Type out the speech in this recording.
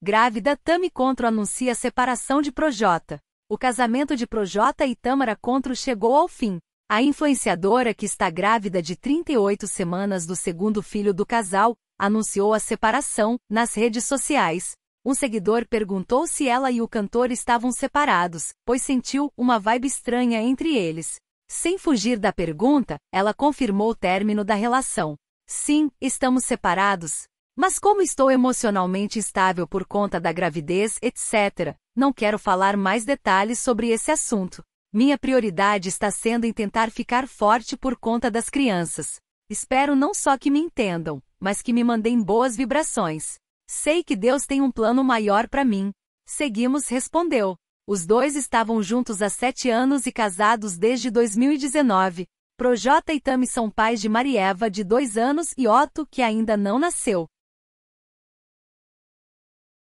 Grávida Tami Contro anuncia separação de Projota. O casamento de Projota e Tamara Contro chegou ao fim. A influenciadora, que está grávida de 38 semanas do segundo filho do casal, anunciou a separação nas redes sociais. Um seguidor perguntou se ela e o cantor estavam separados, pois sentiu uma vibe estranha entre eles. Sem fugir da pergunta, ela confirmou o término da relação. Sim, estamos separados, mas como estou emocionalmente estável por conta da gravidez, etc., não quero falar mais detalhes sobre esse assunto. Minha prioridade está sendo em tentar ficar forte por conta das crianças. Espero não só que me entendam, mas que me mandem boas vibrações. Sei que Deus tem um plano maior para mim. Seguimos respondeu. Os dois estavam juntos há sete anos e casados desde 2019. Projota e Tami são pais de Marieva, de dois anos, e Otto, que ainda não nasceu.